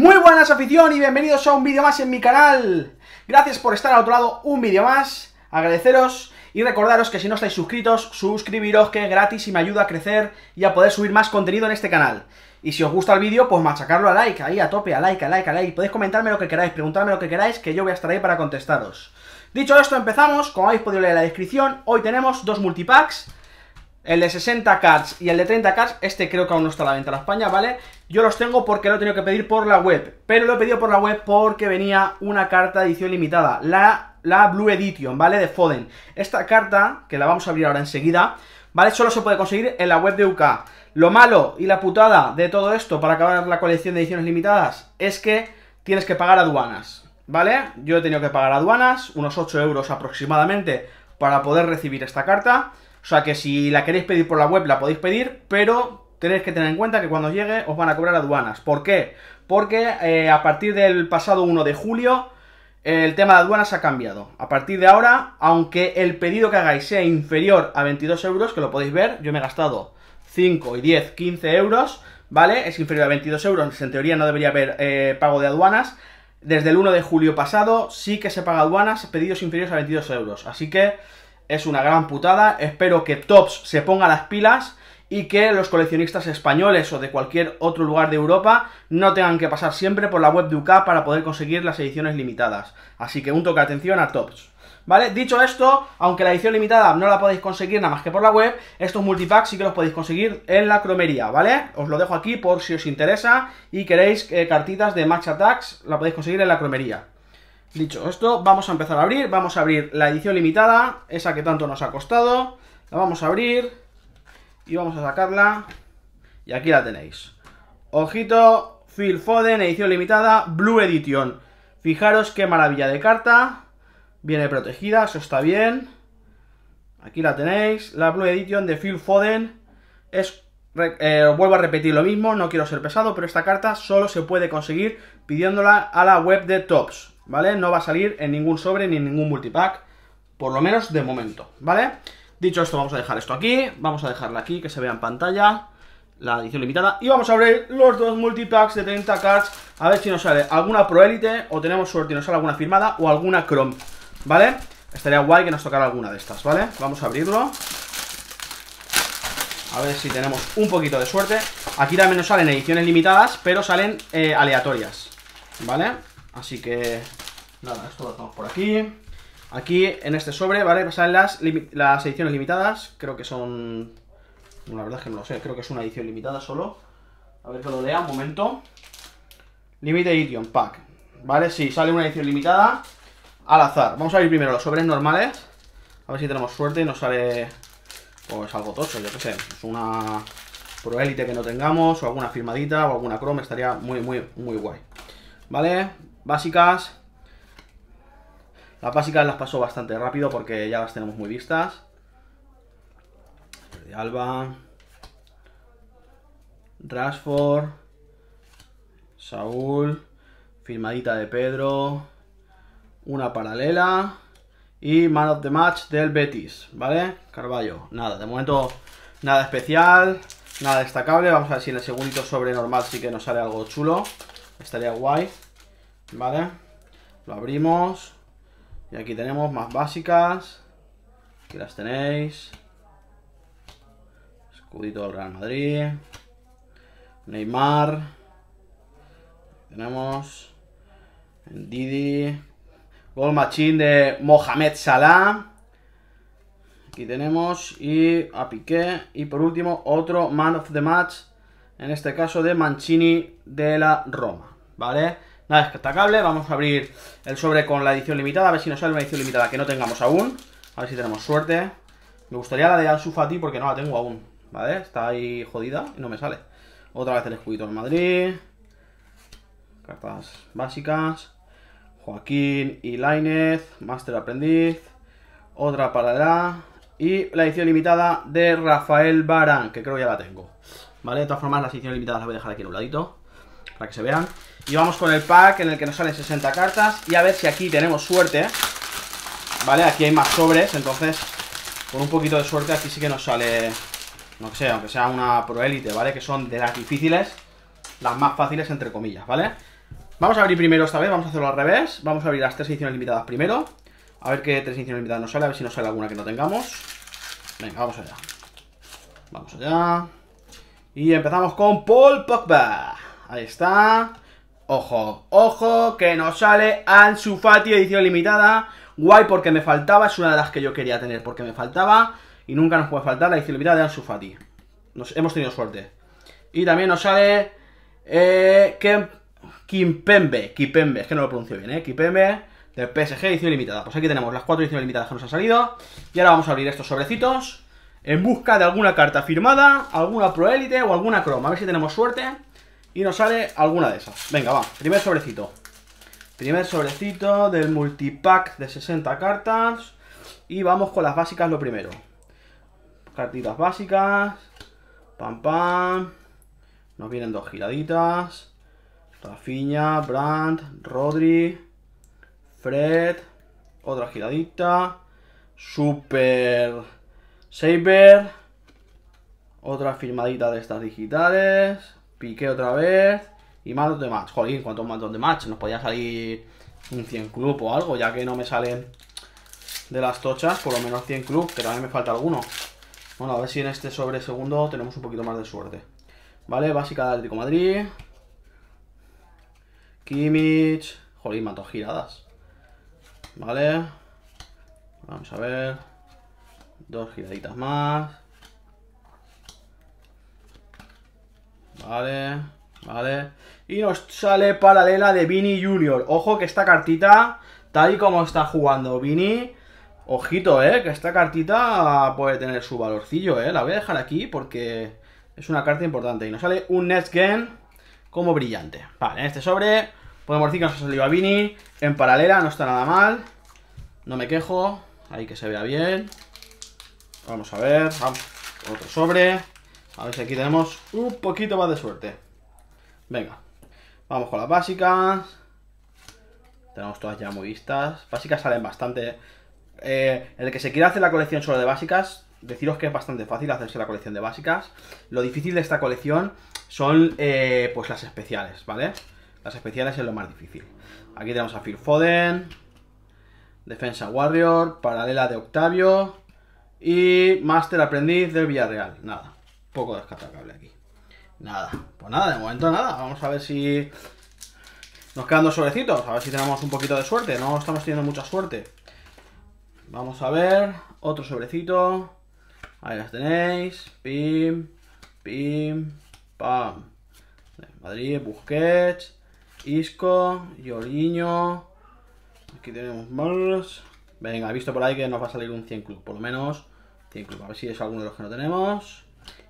Muy buenas afición y bienvenidos a un vídeo más en mi canal. Gracias por estar al otro lado un vídeo más, agradeceros y recordaros que si no estáis suscritos, suscribiros que es gratis y me ayuda a crecer y a poder subir más contenido en este canal. Y si os gusta el vídeo, pues machacarlo a like, ahí a tope, a like, a like, a like. Podéis comentarme lo que queráis, preguntarme lo que queráis, que yo voy a estar ahí para contestaros. Dicho esto, empezamos. Como habéis podido leer en la descripción, hoy tenemos dos multipacks el de 60 cards y el de 30 cards, este creo que aún no está a la venta en España, ¿vale? Yo los tengo porque lo he tenido que pedir por la web, pero lo he pedido por la web porque venía una carta de edición limitada, la, la Blue Edition, ¿vale? De Foden. Esta carta, que la vamos a abrir ahora enseguida, ¿vale? Solo se puede conseguir en la web de UK. Lo malo y la putada de todo esto para acabar la colección de ediciones limitadas es que tienes que pagar aduanas, ¿vale? Yo he tenido que pagar aduanas, unos 8 euros aproximadamente, para poder recibir esta carta. O sea que si la queréis pedir por la web, la podéis pedir, pero tenéis que tener en cuenta que cuando llegue os van a cobrar aduanas. ¿Por qué? Porque eh, a partir del pasado 1 de julio el tema de aduanas ha cambiado. A partir de ahora, aunque el pedido que hagáis sea inferior a 22 euros, que lo podéis ver, yo me he gastado 5 y 10, 15 euros, ¿vale? Es inferior a 22 euros, en teoría no debería haber eh, pago de aduanas. Desde el 1 de julio pasado sí que se paga aduanas pedidos inferiores a 22 euros. Así que es una gran putada. Espero que Tops se ponga las pilas y que los coleccionistas españoles o de cualquier otro lugar de Europa no tengan que pasar siempre por la web de UK para poder conseguir las ediciones limitadas. Así que un toque de atención a Tops. ¿Vale? Dicho esto, aunque la edición limitada no la podéis conseguir nada más que por la web, estos multipacks sí que los podéis conseguir en la cromería, ¿vale? Os lo dejo aquí por si os interesa y queréis eh, cartitas de match attacks, la podéis conseguir en la cromería. Dicho esto, vamos a empezar a abrir. Vamos a abrir la edición limitada, esa que tanto nos ha costado. La vamos a abrir y vamos a sacarla. Y aquí la tenéis. Ojito, Phil Foden, edición limitada, Blue Edition. Fijaros qué maravilla de carta. Viene protegida, eso está bien. Aquí la tenéis, la Blue Edition de Phil Foden. Es, eh, vuelvo a repetir lo mismo, no quiero ser pesado, pero esta carta solo se puede conseguir pidiéndola a la web de Tops. ¿vale? No va a salir en ningún sobre ni en ningún multipack, por lo menos de momento, ¿vale? Dicho esto, vamos a dejar esto aquí, vamos a dejarla aquí, que se vea en pantalla, la edición limitada, y vamos a abrir los dos multipacks de 30 cards, a ver si nos sale alguna Proélite, o tenemos suerte y nos sale alguna firmada, o alguna Chrome, ¿vale? Estaría guay que nos tocara alguna de estas, ¿vale? Vamos a abrirlo. A ver si tenemos un poquito de suerte. Aquí también nos salen ediciones limitadas, pero salen eh, aleatorias, ¿vale? Así que, nada, esto lo tenemos por aquí. Aquí, en este sobre, ¿vale? Pasan las, las ediciones limitadas. Creo que son... la verdad es que no lo sé. Creo que es una edición limitada solo. A ver que lo lea, un momento. Limited Edition Pack. ¿Vale? Sí, sale una edición limitada al azar. Vamos a abrir primero los sobres normales. A ver si tenemos suerte y nos sale... Pues algo tocho, yo qué sé. Es una proélite que no tengamos, o alguna firmadita, o alguna Chrome. Estaría muy, muy, muy guay. ¿Vale? básicas. Las básicas las paso bastante rápido porque ya las tenemos muy vistas. De Alba. Rashford. Saúl. Firmadita de Pedro. Una paralela. Y Man of the Match del Betis, ¿vale? Carballo, nada, de momento nada especial, nada destacable. Vamos a ver si en el segundito sobre normal sí que nos sale algo chulo. Estaría guay. ¿Vale? Lo abrimos. Y aquí tenemos más básicas. Aquí las tenéis. Escudito del Real Madrid. Neymar. Tenemos. Didi. Gol machín de Mohamed Salah. Aquí tenemos. Y a Piqué. Y por último, otro Man of the Match. En este caso de Mancini de la Roma. ¿Vale? Nada destacable, vamos a abrir el sobre con la edición limitada, a ver si nos sale una edición limitada que no tengamos aún. A ver si tenemos suerte. Me gustaría la de Ansu Fati porque no la tengo aún, ¿vale? Está ahí jodida y no me sale. Otra vez el escudito en Madrid. Cartas básicas. Joaquín y Lainez, Master Aprendiz. Otra para la y la edición limitada de Rafael Barán, que creo ya la tengo. ¿Vale? De todas formas, las ediciones limitadas las voy a dejar aquí en un ladito para que se vean. Y vamos con el pack en el que nos salen 60 cartas. Y a ver si aquí tenemos suerte. ¿Vale? Aquí hay más sobres, entonces con un poquito de suerte aquí sí que nos sale, no sé, aunque sea una pro proélite, ¿vale? Que son de las difíciles, las más fáciles entre comillas, ¿vale? Vamos a abrir primero esta vez, vamos a hacerlo al revés. Vamos a abrir las tres ediciones limitadas primero. A ver qué tres ediciones limitadas nos sale, a ver si nos sale alguna que no tengamos. Venga, vamos allá. Vamos allá. Y empezamos con Paul Pogba ahí está. Ojo, ojo, que nos sale Ansu Fati, edición limitada. Guay, porque me faltaba, es una de las que yo quería tener, porque me faltaba. Y nunca nos puede faltar la edición limitada de Ansu Fati. Nos, hemos tenido suerte. Y también nos sale... Eh, Kimpembe, Kimpembe, es que no lo pronuncio bien, ¿eh? Kimpembe del PSG, edición limitada. Pues aquí tenemos las cuatro ediciones limitadas que nos han salido. Y ahora vamos a abrir estos sobrecitos en busca de alguna carta firmada, alguna proélite o alguna croma. A ver si tenemos suerte. Y nos sale alguna de esas. Venga, va. Primer sobrecito. Primer sobrecito del multipack de 60 cartas. Y vamos con las básicas lo primero. Cartitas básicas. Pam, pam. Nos vienen dos giraditas. Rafinha, Brandt, Rodri, Fred. Otra giradita. Super Saber. Otra firmadita de estas digitales. Piqué otra vez. Y más de Match. Jolín, ¿cuántos más de Match? Nos podía salir un 100 club o algo, ya que no me salen de las tochas, por lo menos 100 club, Pero a mí me falta alguno. Bueno, a ver si en este sobre segundo tenemos un poquito más de suerte. Vale, básica de Atlético Madrid. Kimmich. Jolín, mató giradas. Vale. Vamos a ver. Dos giraditas más. Vale, vale. Y nos sale paralela de Vini Junior. Ojo que esta cartita, tal y como está jugando Vini... Ojito, eh, que esta cartita puede tener su valorcillo, eh. La voy a dejar aquí porque es una carta importante. Y nos sale un Next Gen como brillante. Vale, en este sobre podemos decir que nos ha salido a Vini. En paralela no está nada mal. No me quejo. Ahí que se vea bien. Vamos a ver. Otro sobre. A ver si aquí tenemos un poquito más de suerte. Venga, vamos con las básicas. Tenemos todas ya muy vistas. Básicas salen bastante. ¿eh? Eh, el que se quiera hacer la colección solo de básicas, deciros que es bastante fácil hacerse la colección de básicas. Lo difícil de esta colección son eh, pues las especiales, ¿vale? Las especiales es lo más difícil. Aquí tenemos a Phil Foden, Defensa Warrior, Paralela de Octavio y Master Aprendiz del Villarreal. Nada poco descartable aquí. Nada, pues nada, de momento nada. Vamos a ver si nos quedan dos sobrecitos. A ver si tenemos un poquito de suerte. No estamos teniendo mucha suerte. Vamos a ver. Otro sobrecito. Ahí las tenéis. Pim, pim, pam. Madrid, Busquets, Isco, Yoliño. Aquí tenemos más. Venga, he visto por ahí que nos va a salir un 100 club. Por lo menos 100 club. A ver si es alguno de los que no tenemos.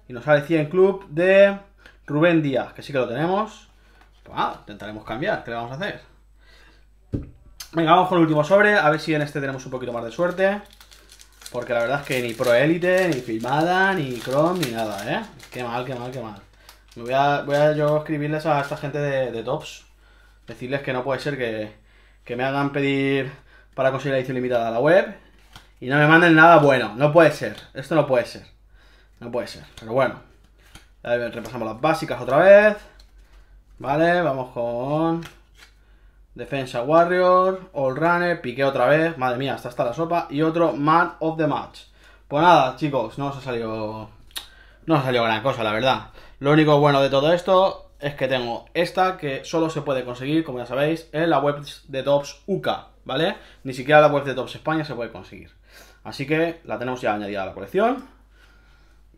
Y nos sale 100 club de Rubén Díaz, que sí que lo tenemos. Pues intentaremos cambiar, ¿qué le vamos a hacer? Venga, vamos con el último sobre, a ver si en este tenemos un poquito más de suerte. Porque la verdad es que ni Pro Elite, ni Filmada, ni Chrome, ni nada, ¿eh? Qué mal, qué mal, qué mal. voy a, a yo escribirles a esta gente de, Tops. Decirles que no puede ser que, que me hagan pedir para conseguir la edición limitada a la web y no me manden nada bueno. No puede ser. Esto no puede ser. No puede ser, pero bueno. repasamos las básicas otra vez. Vale, vamos con... Defensa Warrior, All Runner, Piqué otra vez. Madre mía, hasta está la sopa. Y otro Man of the Match. Pues nada, chicos, no os ha salido... No os ha salido gran cosa, la verdad. Lo único bueno de todo esto es que tengo esta que solo se puede conseguir, como ya sabéis, en la web de Tops UK, ¿vale? Ni siquiera la web de Tops España se puede conseguir. Así que la tenemos ya añadida a la colección.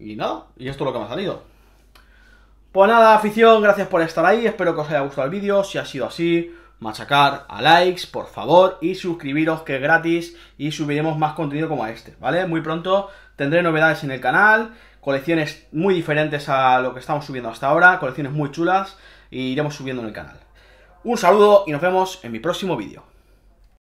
Y nada, y esto es lo que me ha salido. Pues nada, afición, gracias por estar ahí. Espero que os haya gustado el vídeo. Si ha sido así, machacar a likes, por favor, y suscribiros, que es gratis, y subiremos más contenido como este, ¿vale? Muy pronto tendré novedades en el canal, colecciones muy diferentes a lo que estamos subiendo hasta ahora, colecciones muy chulas, y iremos subiendo en el canal. Un saludo y nos vemos en mi próximo vídeo.